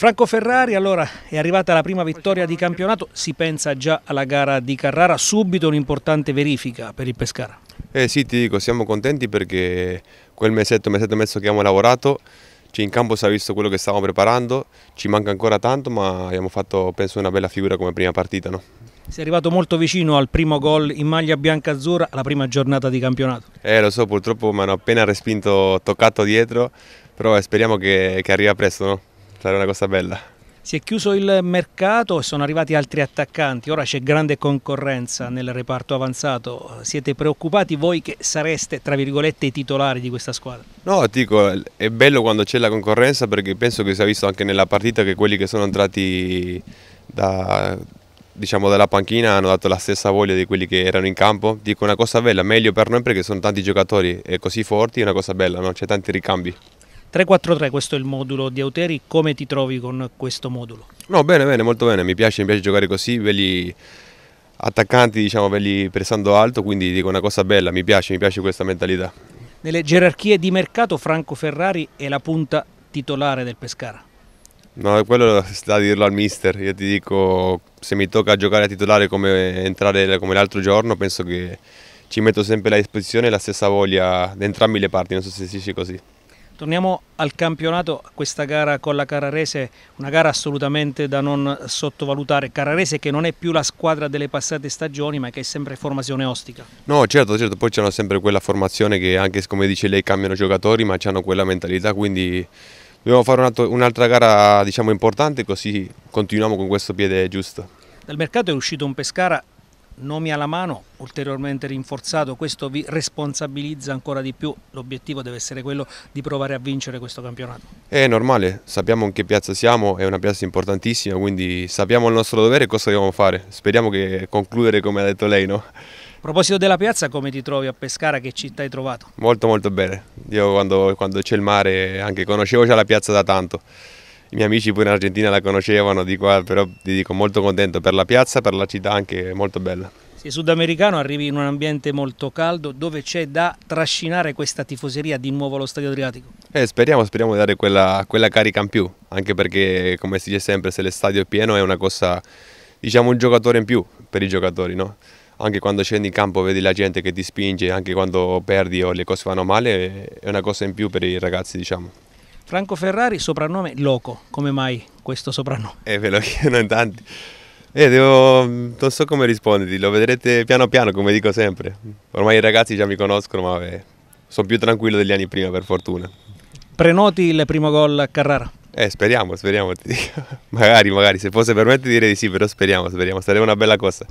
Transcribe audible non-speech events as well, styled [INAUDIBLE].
Franco Ferrari allora è arrivata la prima vittoria di campionato, si pensa già alla gara di Carrara, subito un'importante verifica per il Pescara. Eh sì, ti dico, siamo contenti perché quel mesetto, mesetto e mezzo che abbiamo lavorato, cioè in campo si è visto quello che stavamo preparando, ci manca ancora tanto ma abbiamo fatto penso una bella figura come prima partita. No? Sei arrivato molto vicino al primo gol in maglia bianca-azzurra alla prima giornata di campionato. Eh lo so, purtroppo mi hanno appena respinto, toccato dietro, però speriamo che, che arriva presto. No? sarà una cosa bella. Si è chiuso il mercato e sono arrivati altri attaccanti, ora c'è grande concorrenza nel reparto avanzato, siete preoccupati voi che sareste tra virgolette i titolari di questa squadra? No, dico, è bello quando c'è la concorrenza perché penso che si è visto anche nella partita che quelli che sono entrati da, diciamo, dalla panchina hanno dato la stessa voglia di quelli che erano in campo. Dico una cosa bella, meglio per noi perché sono tanti giocatori e così forti, è una cosa bella, no? c'è tanti ricambi. 343 questo è il modulo di Auteri, come ti trovi con questo modulo? No, bene, bene, molto bene, mi piace, mi piace giocare così, belli attaccanti, diciamo, belli pressando alto, quindi dico una cosa bella, mi piace, mi piace questa mentalità. Nelle gerarchie di mercato Franco Ferrari è la punta titolare del Pescara? No, quello sta a dirlo al mister, io ti dico se mi tocca giocare a titolare come entrare come l'altro giorno penso che ci metto sempre la disposizione e la stessa voglia da entrambi le parti, non so se si dice così. Torniamo al campionato, questa gara con la Carrarese, una gara assolutamente da non sottovalutare. Carrarese che non è più la squadra delle passate stagioni ma che è sempre formazione ostica. No certo, certo, poi c'è sempre quella formazione che anche come dice lei cambiano giocatori ma hanno quella mentalità quindi dobbiamo fare un'altra un gara diciamo importante così continuiamo con questo piede giusto. Dal mercato è uscito un Pescara nomi alla mano, ulteriormente rinforzato, questo vi responsabilizza ancora di più, l'obiettivo deve essere quello di provare a vincere questo campionato. È normale, sappiamo in che piazza siamo, è una piazza importantissima, quindi sappiamo il nostro dovere e cosa dobbiamo fare, speriamo che concludere come ha detto lei. No? A proposito della piazza, come ti trovi a Pescara? Che città hai trovato? Molto molto bene, io quando, quando c'è il mare anche conoscevo già la piazza da tanto i miei amici pure in Argentina la conoscevano di qua, però ti dico molto contento per la piazza, per la città anche molto bella. Sei sudamericano, arrivi in un ambiente molto caldo dove c'è da trascinare questa tifoseria di nuovo allo Stadio Adriatico? Eh, speriamo, speriamo di dare quella, quella carica in più, anche perché come si dice sempre se lo stadio è pieno è una cosa, diciamo un giocatore in più per i giocatori, no? anche quando scendi in campo vedi la gente che ti spinge, anche quando perdi o le cose vanno male, è una cosa in più per i ragazzi, diciamo. Franco Ferrari, soprannome Loco, come mai questo soprannome? Eh, ve lo [LAUGHS] chiedono in tanti. Eh, devo, non so come risponderti, lo vedrete piano piano, come dico sempre. Ormai i ragazzi già mi conoscono, ma beh, sono più tranquillo degli anni prima, per fortuna. Prenoti il primo gol a Carrara? Eh, speriamo, speriamo. [LAUGHS] magari, magari, se fosse per me ti direi di sì, però speriamo, speriamo, sarebbe una bella cosa.